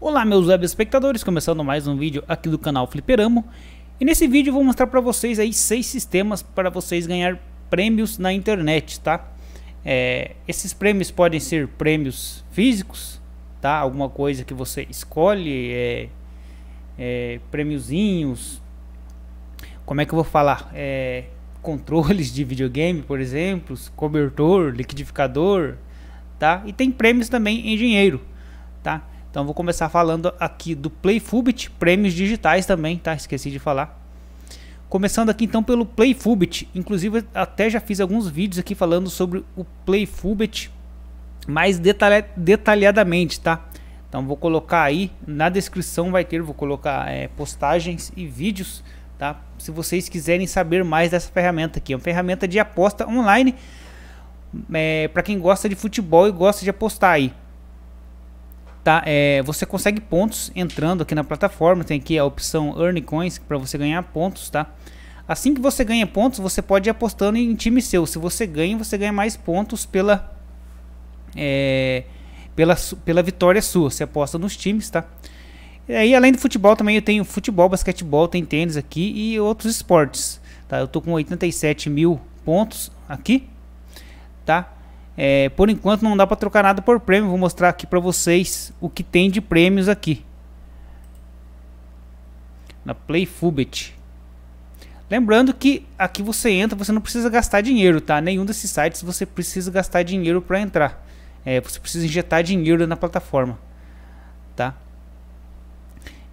Olá meus web espectadores, começando mais um vídeo aqui do canal Fliperamo E nesse vídeo vou mostrar para vocês aí seis sistemas para vocês ganhar prêmios na internet, tá? É, esses prêmios podem ser prêmios físicos, tá? Alguma coisa que você escolhe, é, é, prêmiozinhos, como é que eu vou falar? É, controles de videogame, por exemplo, cobertor, liquidificador, tá? E tem prêmios também em dinheiro, tá? Então vou começar falando aqui do Playfubit, prêmios digitais também, tá? Esqueci de falar. Começando aqui então pelo Playfubit, inclusive até já fiz alguns vídeos aqui falando sobre o Playfubit mais detalhadamente, tá? Então vou colocar aí na descrição vai ter, vou colocar é, postagens e vídeos, tá? Se vocês quiserem saber mais dessa ferramenta aqui, é uma ferramenta de aposta online é, para quem gosta de futebol e gosta de apostar aí tá? É, você consegue pontos entrando aqui na plataforma. Tem aqui a opção Earn Coins para você ganhar pontos, tá? Assim que você ganha pontos, você pode ir apostando em time seu. Se você ganha, você ganha mais pontos pela, é, pela, pela vitória sua. Você aposta nos times, tá? E aí, além do futebol, também eu tenho futebol, basquetebol, tem tênis aqui e outros esportes. Tá? Eu tô com 87 mil pontos aqui, tá? É, por enquanto não dá para trocar nada por prêmio. Vou mostrar aqui para vocês o que tem de prêmios aqui. Na Playfubit. Lembrando que aqui você entra, você não precisa gastar dinheiro, tá? Nenhum desses sites você precisa gastar dinheiro para entrar. É, você precisa injetar dinheiro na plataforma, tá?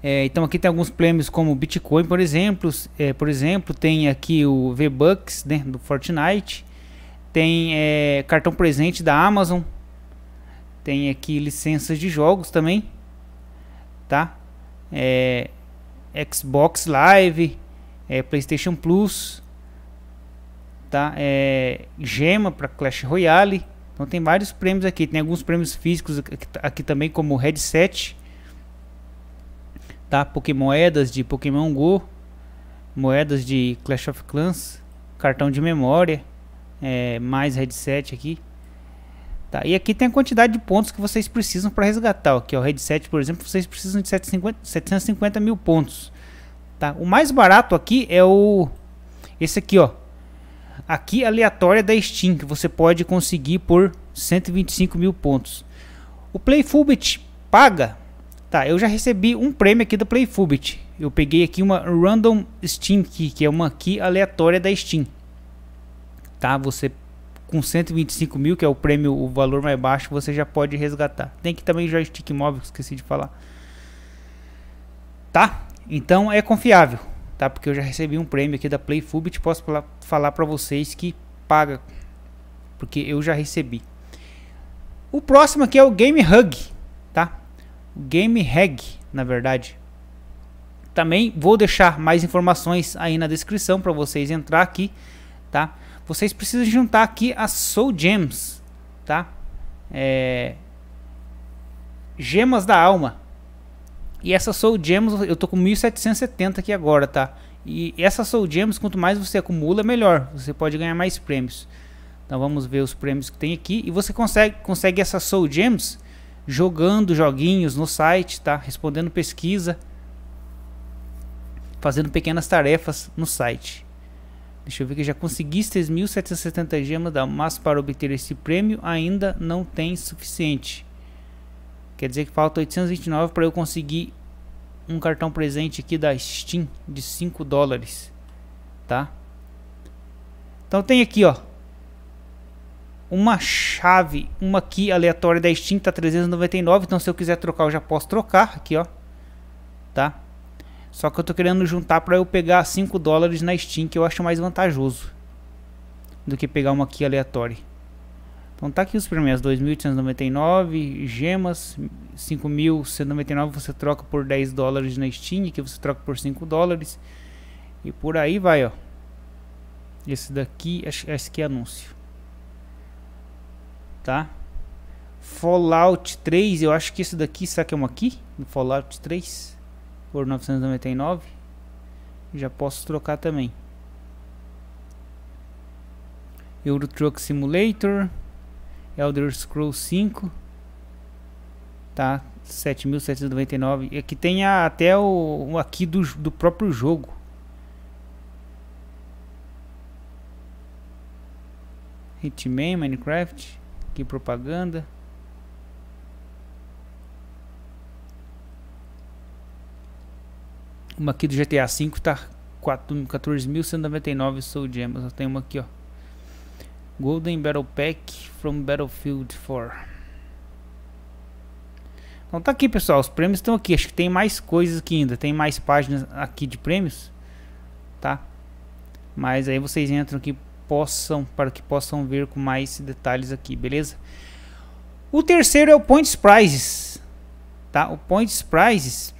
É, então aqui tem alguns prêmios como Bitcoin, por exemplo. É, por exemplo, tem aqui o V-Bucks né, do Fortnite tem é, cartão presente da Amazon, tem aqui licenças de jogos também, tá? É, Xbox Live, é, PlayStation Plus, tá? É, gema para Clash Royale. Então tem vários prêmios aqui. Tem alguns prêmios físicos aqui, aqui também, como headset, tá? Pokémoedas de Pokémon Go, moedas de Clash of Clans, cartão de memória é, mais headset aqui. Tá, e aqui tem a quantidade de pontos que vocês precisam para resgatar. Aqui, ó, é o headset, por exemplo, vocês precisam de 750, 750 mil pontos. Tá, o mais barato aqui é o esse aqui, ó. Aqui aleatória da Steam, que você pode conseguir por 125 mil pontos. O Playfubit paga. Tá, eu já recebi um prêmio aqui do Playfubit. Eu peguei aqui uma Random Steam Key, que é uma key aleatória da Steam tá? Você com 125 mil, que é o prêmio, o valor mais baixo, você já pode resgatar. Tem que também joystick móvel, esqueci de falar. Tá? Então é confiável, tá? Porque eu já recebi um prêmio aqui da Playfubit, posso falar para vocês que paga, porque eu já recebi. O próximo aqui é o Game Hug, tá? Game Hug, na verdade. Também vou deixar mais informações aí na descrição para vocês entrar aqui, tá? vocês precisam juntar aqui as Soul Gems, tá? É... Gemas da alma. E essas Soul Gems, eu tô com 1770 aqui agora, tá? E essas Soul Gems, quanto mais você acumula, melhor. Você pode ganhar mais prêmios. Então vamos ver os prêmios que tem aqui. E você consegue, consegue essas Soul Gems jogando joguinhos no site, tá? Respondendo pesquisa. Fazendo pequenas tarefas no site. Deixa eu ver que já consegui 6.770 gemas mas para obter esse prêmio. Ainda não tem suficiente. Quer dizer que falta 829 para eu conseguir um cartão presente aqui da Steam de 5 dólares. Tá? Então tem aqui, ó. Uma chave, uma key aleatória da Steam tá 399. Então se eu quiser trocar, eu já posso trocar aqui, ó. Tá? Só que eu tô querendo juntar para eu pegar 5 dólares na Steam, que eu acho mais vantajoso do que pegar uma aqui aleatória. Então tá aqui os prêmios, 2.899 gemas, 5.199 você troca por 10 dólares na Steam, que você troca por 5 dólares. E por aí vai, ó. Esse daqui, esse que é anúncio. Tá? Fallout 3, eu acho que esse daqui, será que é uma aqui? No Fallout 3? por 999 já posso trocar também Euro Truck Simulator Elder Scrolls 5 tá 7.799 e aqui é tem a, até o, o aqui do, do próprio jogo Hitman, Minecraft, aqui propaganda Uma aqui do GTA V tá 14.199 Soul Gems. Eu tenho uma aqui, ó. Golden Battle Pack from Battlefield 4. Então tá aqui, pessoal. Os prêmios estão aqui. Acho que tem mais coisas aqui ainda. Tem mais páginas aqui de prêmios. Tá? Mas aí vocês entram aqui possam para que possam ver com mais detalhes aqui, beleza? O terceiro é o Points Prizes, tá? O Points Prizes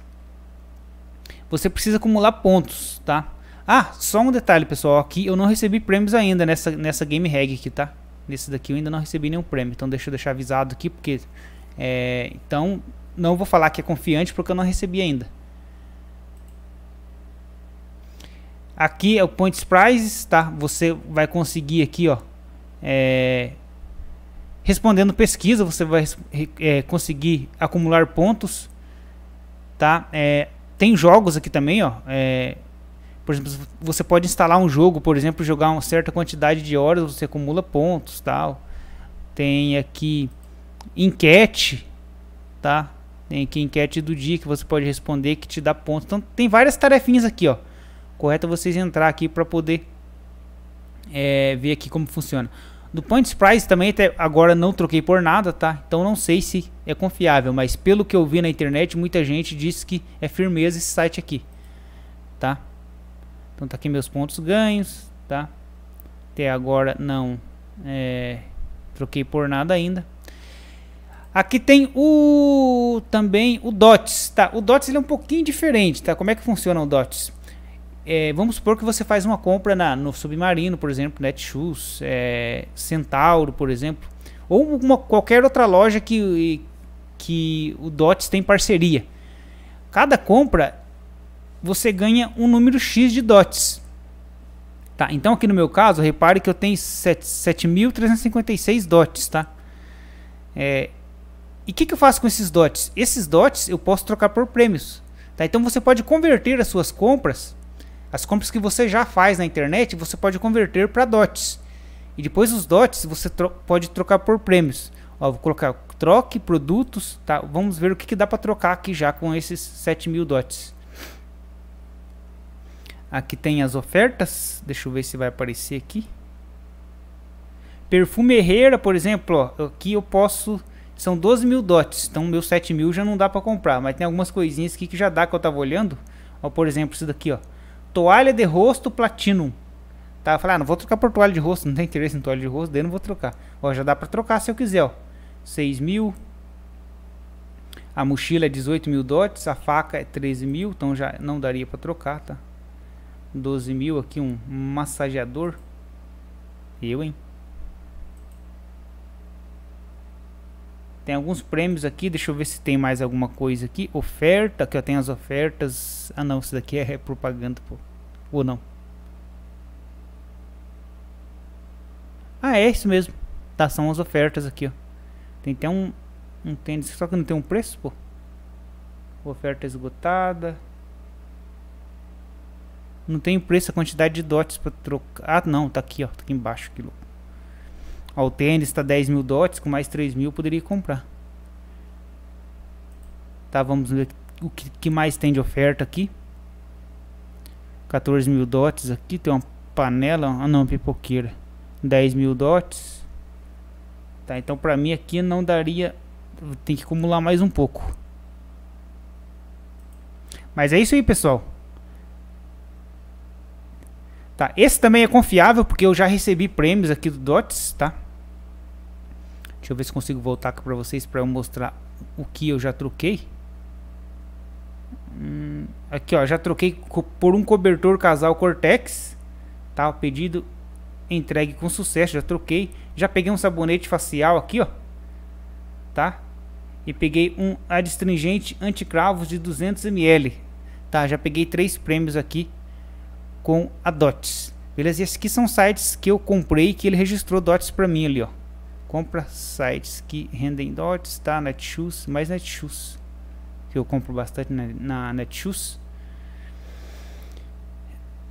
você precisa acumular pontos, tá? Ah, só um detalhe, pessoal. Aqui eu não recebi prêmios ainda nessa, nessa game reg aqui, tá? Nesse daqui eu ainda não recebi nenhum prêmio. Então deixa eu deixar avisado aqui, porque... É, então, não vou falar que é confiante, porque eu não recebi ainda. Aqui é o Points Prizes, tá? Você vai conseguir aqui, ó... É, respondendo pesquisa, você vai é, conseguir acumular pontos, tá? É, tem jogos aqui também, ó. É, por exemplo, você pode instalar um jogo, por exemplo, jogar uma certa quantidade de horas, você acumula pontos, tal. Tem aqui enquete, tá? Tem aqui enquete do dia que você pode responder que te dá pontos. Então tem várias tarefinhas aqui, ó. Correto é vocês entrar aqui para poder é, ver aqui como funciona. Do Points Price também até agora não troquei por nada, tá? Então não sei se é confiável, mas pelo que eu vi na internet, muita gente disse que é firmeza esse site aqui, tá? Então tá aqui meus pontos ganhos, tá? Até agora não é, troquei por nada ainda. Aqui tem o também o DOTS, tá? O DOTS ele é um pouquinho diferente, tá? Como é que funciona o DOTS? é, vamos supor que você faz uma compra na, no Submarino, por exemplo, Netshoes, é, Centauro, por exemplo, ou uma, qualquer outra loja que, que o DOTS tem parceria. Cada compra você ganha um número X de DOTS. Tá, então aqui no meu caso, repare que eu tenho 7.356 DOTS, tá? É, e o que, que, eu faço com esses DOTS? Esses DOTS eu posso trocar por prêmios. Tá? Então você pode converter as suas compras as compras que você já faz na internet você pode converter para DOTs. E depois os DOTs você tro pode trocar por prêmios. Ó, vou colocar troque produtos. Tá? Vamos ver o que, que dá para trocar aqui já com esses 7 mil DOTs. Aqui tem as ofertas. Deixa eu ver se vai aparecer aqui. Perfume Herrera, por exemplo. Ó, aqui eu posso são 12 mil dots, então meus 7 mil já não dá para comprar, mas tem algumas coisinhas aqui que já dá que eu tava olhando, ó, por exemplo isso daqui ó, Toalha de rosto Platinum. Tá? Eu falei, ah, não vou trocar por toalha de rosto, não tem interesse em toalha de rosto, daí não vou trocar. Ó, já dá pra trocar se eu quiser, ó. 6 mil. A mochila é 18 mil dots, a faca é 13 mil, então já não daria pra trocar, tá? 12 mil aqui, um massageador. Eu, hein? Tem alguns prêmios aqui, deixa eu ver se tem mais alguma coisa aqui. Oferta, que eu tenho as ofertas. Ah não, isso daqui é propaganda, pô. Ou não? Ah, é isso mesmo. Tá, são as ofertas aqui, ó. Tem até um, um tênis, só que não tem um preço, pô. Oferta esgotada. Não tem preço a quantidade de dots para trocar. Ah, não, tá aqui, ó. Tá aqui embaixo, que louco. Ó, o tênis tá 10 mil dots, com mais 3 mil eu poderia comprar. Tá, vamos ver o que, que mais tem de oferta aqui. 14 mil dots aqui, tem uma panela, ah não, pipoqueira, 10 mil dots, tá, então pra mim aqui não daria, tem que acumular mais um pouco. Mas é isso aí, pessoal. Tá, esse também é confiável porque eu já recebi prêmios aqui do Dots, tá? Deixa eu ver se consigo voltar aqui para vocês para eu mostrar o que eu já troquei aqui, ó, já troquei por um cobertor casal Cortex, tá? O pedido entregue com sucesso, já troquei. Já peguei um sabonete facial aqui, ó, tá? E peguei um adstringente anticravos de 200ml, tá? Já peguei três prêmios aqui com a DOTS, beleza? E esses aqui são sites que eu comprei que ele registrou DOTS pra mim ali, ó. Compra sites que rendem DOTS, tá? Netshoes, mais Netshoes que eu compro bastante na, na Netshoes.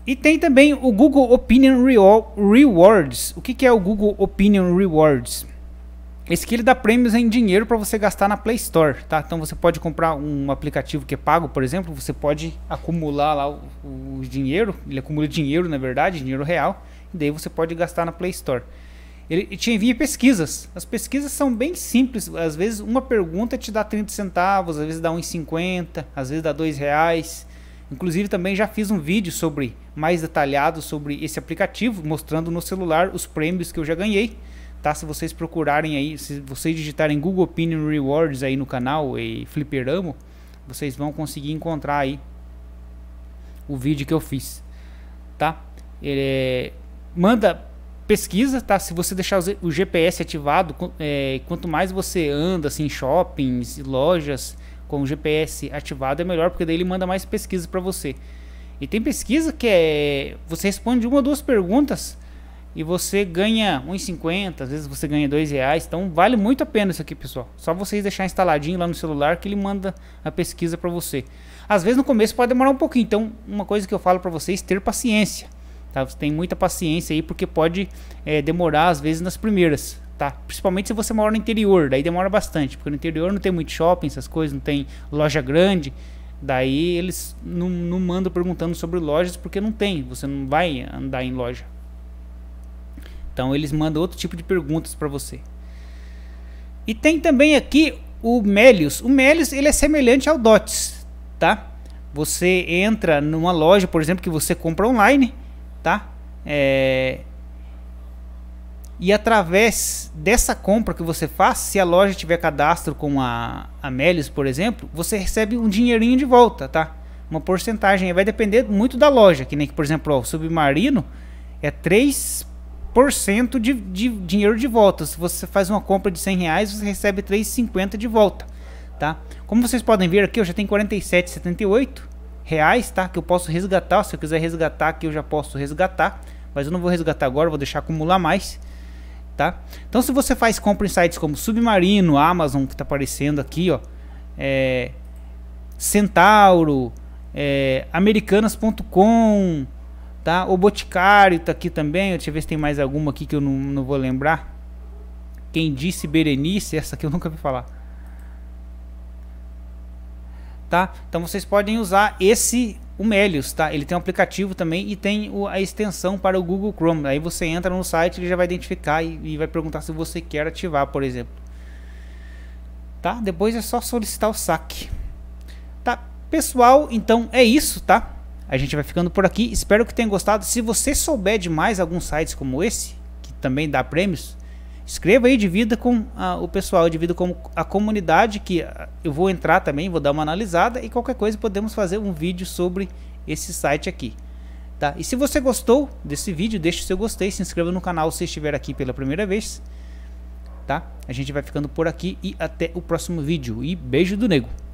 E tem também o Google Opinion Rewards. O que, que é o Google Opinion Rewards? Esse aqui ele dá prêmios em dinheiro para você gastar na Play Store, tá? Então você pode comprar um aplicativo que é pago, por exemplo, você pode acumular lá o, o dinheiro, ele acumula dinheiro, na verdade, dinheiro real, e daí você pode gastar na Play Store ele te envia pesquisas. As pesquisas são bem simples. Às vezes uma pergunta te dá 30 centavos, às vezes dá 1,50, às vezes dá 2 reais. Inclusive também já fiz um vídeo sobre mais detalhado sobre esse aplicativo, mostrando no celular os prêmios que eu já ganhei. Tá? Se vocês procurarem aí, se vocês digitarem Google Opinion Rewards aí no canal e Fliperamo, vocês vão conseguir encontrar aí o vídeo que eu fiz. Tá? Ele é... manda pesquisa, tá? Se você deixar o GPS ativado, é, quanto mais você anda assim, em shoppings, lojas com o GPS ativado é melhor, porque daí ele manda mais pesquisa para você. E tem pesquisa que é você responde uma ou duas perguntas e você ganha 1,50, às vezes você ganha dois reais, então vale muito a pena isso aqui, pessoal. Só vocês deixar instaladinho lá no celular que ele manda a pesquisa para você. Às vezes no começo pode demorar um pouquinho, então uma coisa que eu falo para vocês, ter paciência. Tá? Você tem muita paciência aí porque pode é, demorar às vezes nas primeiras, tá? Principalmente se você mora no interior, daí demora bastante, porque no interior não tem muito shopping, essas coisas, não tem loja grande. Daí eles não, não mandam perguntando sobre lojas porque não tem, você não vai andar em loja. Então eles mandam outro tipo de perguntas para você. E tem também aqui o Melius. O Melius ele é semelhante ao Dots, tá? Você entra numa loja, por exemplo, que você compra online tá? É... E através dessa compra que você faz, se a loja tiver cadastro com a Amélios, por exemplo, você recebe um dinheirinho de volta, tá? Uma porcentagem, vai depender muito da loja, que nem que, por exemplo, ó, o Submarino é 3% de, de dinheiro de volta. Se você faz uma compra de 100 reais, você recebe 3,50 de volta, tá? Como vocês podem ver aqui, eu já tenho 47,78 reais, tá? Que eu posso resgatar. Se eu quiser resgatar aqui, eu já posso resgatar. Mas eu não vou resgatar agora, vou deixar acumular mais. Tá? Então se você faz compra em sites como Submarino, Amazon, que está aparecendo aqui, ó, é, Centauro, é, Americanas.com, tá? O Boticário está aqui também, deixa eu ver se tem mais alguma aqui que eu não, não vou lembrar. Quem disse Berenice, essa aqui eu nunca vi falar tá? Então vocês podem usar esse o Melius, tá? Ele tem um aplicativo também e tem o, a extensão para o Google Chrome. Aí você entra no site, ele já vai identificar e, e, vai perguntar se você quer ativar, por exemplo. Tá? Depois é só solicitar o saque. Tá? Pessoal, então é isso, tá? A gente vai ficando por aqui. Espero que tenham gostado. Se você souber de mais alguns sites como esse, que também dá prêmios, Escreva aí, divida com a, o pessoal, divida com a comunidade que ah, eu vou entrar também, vou dar uma analisada e qualquer coisa podemos fazer um vídeo sobre esse site aqui. Tá? E se você gostou desse vídeo, deixe o seu gostei, se inscreva no canal se estiver aqui pela primeira vez. Tá? A gente vai ficando por aqui e até o próximo vídeo. E beijo do nego!